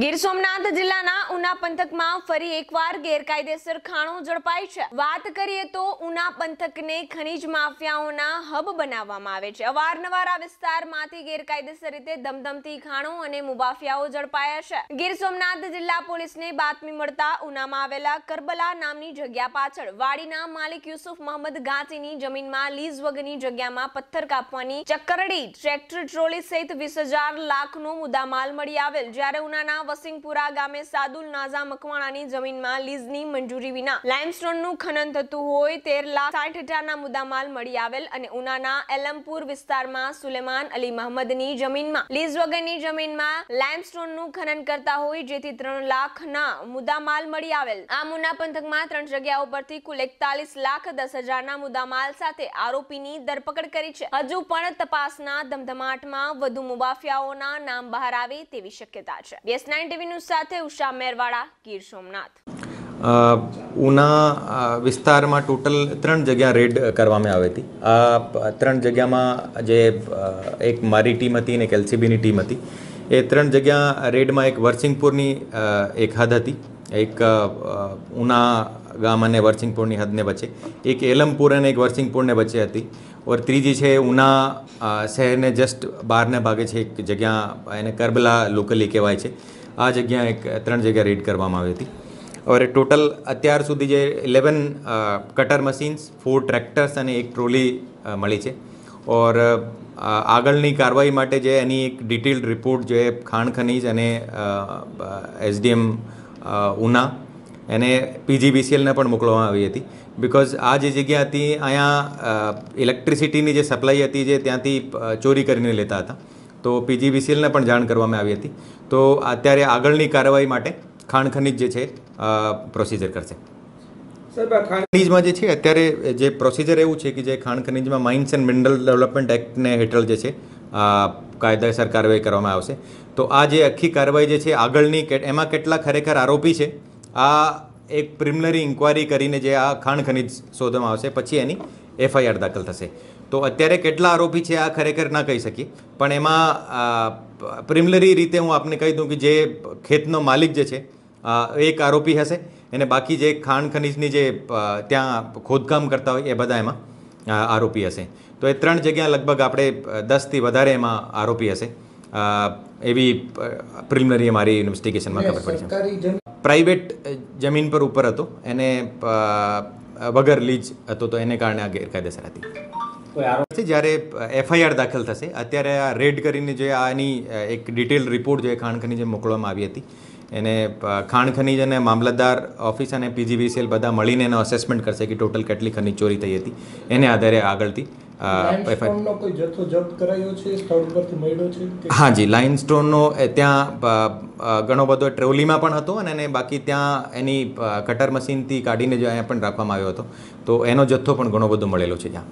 ગીર સોમનાથ જિલ્લાના ઉના પંથકમાં ફરી એકવાર ગેરકાયદેસર ખાણો ઝડપાઈ છે વાત કરીએ તો ઉના પંથકને ખનીજ માફિયાઓના હબ બનાવવામાં આવે છે અવારનવાર આ વિસ્તારમાંથી ગેરકાયદેસર રીતે ધમધમતી ખાણો અને મુબાફિયાઓ ઝડપાયા છે ગીર સોમનાથ જિલ્લા પોલીસને બાતમી મળતા ઉનામાં આવેલા કરબલા નામની જગ્યા પાછળ વાડીના માલિક યુસુફ મોહમ્મદ ગાંચીની જમીનમાં લીઝ વગરની જગ્યામાં પથ્થર કાપવાની ચક્કરડી ટ્રેક્ટર ટ્રોલી સહિત વીસ હજાર લાખનો મુદ્દામાલ મળી આવેલ જ્યારે ઉનાના તાલુકાના વસિંગપુરા ગામે સાદુલ નાઝા મકવાણાની જમીનમાં લીઝની મંજૂરી વિના લાઇમસ્ટોનનું ખનન થતું હોય તેર લાખ સાઠ હજારના મુદ્દામાલ મળી આવેલ અને ઉનાના એલમપુર વિસ્તારમાં સુલેમાન અલી મહમદની જમીનમાં લીઝ વગરની જમીનમાં લાઇમસ્ટોનનું ખનન કરતા હોય જેથી ત્રણ લાખના મુદ્દામાલ મળી આવેલ આ મુના પંથકમાં ત્રણ જગ્યાઓ પરથી કુલ એકતાલીસ લાખ દસ હજારના મુદ્દામાલ સાથે આરોપીની ધરપકડ કરી છે હજુ પણ તપાસના ધમધમાટમાં વધુ મુવાફિયાઓના નામ બહાર આવે તેવી શક્યતા છે નાઇન ટીવીનું સાથે ઉષા મેરવાડા ગીર સોમનાથ ઉના વિસ્તારમાં ટોટલ ત્રણ જગ્યા રેડ કરવામાં આવી હતી આ ત્રણ જગ્યામાં જે એક મારી ટીમ હતી અને એક એલસીબીની ટીમ હતી એ ત્રણ જગ્યા રેડમાં એક વરસિંગપુરની એક હદ હતી એક ઉના ગામ અને વરસિંગપુરની હદને વચ્ચે એક એલમપુર અને એક વરસિંગપુરને વચ્ચે હતી ઓર ત્રીજી છે ઉના શહેરને જસ્ટ બહારને ભાગે છે એક જગ્યા એને કરબલા લોકલી કહેવાય છે આ જગ્યા એક ત્રણ જગ્યા રેડ કરવામાં આવી હતી ઓર ટોટલ અત્યાર સુધી જે eleven cutter machines four tractors અને એક ટ્રોલી મળી છે ઓર આગળની કાર્યવાહી માટે જે એની એક ડિટેલ્ડ રિપોર્ટ જે ખાણ ખનીજ અને એસડીએમ ઉના એને પીજીબીસીએલને પણ મોકલવામાં આવી હતી બિકોઝ આ જે જગ્યા હતી અહીંયા ઇલેક્ટ્રિસિટીની જે સપ્લાય હતી જે ત્યાંથી ચોરી કરીને લેતા હતા તો પીજીવીસીએલને પણ જાણ કરવામાં આવી હતી તો અત્યારે આગળની કાર્યવાહી માટે ખાણ ખનીજ જે છે પ્રોસિજર કરશે ખાણ ખનીજમાં જે છે અત્યારે જે પ્રોસિજર એવું છે કે જે ખાણ ખનીજમાં માઇન્સ એન્ડ મિનરલ ડેવલપમેન્ટ એક્ટને હેઠળ જે છે કાયદેસર કાર્યવાહી કરવામાં આવશે તો આ જે આખી કાર્યવાહી જે છે આગળની એમાં કેટલા ખરેખર આરોપી છે આ એક પ્રિલિમિનરી ઇન્ક્વાયરી કરીને જે આ ખાણ ખનીજ શોધવામાં આવશે પછી એની એફઆઈઆર દાખલ થશે તો અત્યારે કેટલા આરોપી છે આ ખરેખર ના કહી શકીએ પણ એમાં પ્રિમલરી રીતે હું આપને કહી દઉં કે જે ખેતનો માલિક જે છે એક આરોપી હશે અને બાકી જે ખાણ ખનીજની જે ત્યાં ખોદકામ કરતા હોય એ બધા એમાં આરોપી હશે તો એ ત્રણ જગ્યા લગભગ આપણે દસથી વધારે એમાં આરોપી હશે એવી પ્રિલિમિનરી મારી ઇન્વેસ્ટિગેશનમાં ખબર પડી છે પ્રાઇવેટ જમીન પર ઉપર હતો એને વગર લીજ હતો તો એને કારણે આ ગેરકાયદેસર હતી કોઈ આરોપ જ્યારે એફઆઈઆર દાખલ થશે અત્યારે આ રેડ કરીને જે આની એક ડિટેલ રિપોર્ટ જે ખાણ ખનીજે મોકલવામાં આવી હતી એને ખાણ ખનીજ અને મામલતદાર ઓફિસ અને પીજીવીસીએલ બધા મળીને એનો અસેસમેન્ટ કરશે કે ટોટલ કેટલી ખનીજ ચોરી થઈ હતી એને આધારે આગળથી હાજી લાઇન સ્ટોનનો ત્યાં ઘણો બધો ટ્રોલીમાં પણ હતો અને એને બાકી ત્યાં એની કટર મશીનથી કાઢીને જો અહીંયા પણ રાખવામાં આવ્યો હતો તો એનો જથ્થો પણ ઘણો બધો મળેલો છે ત્યાં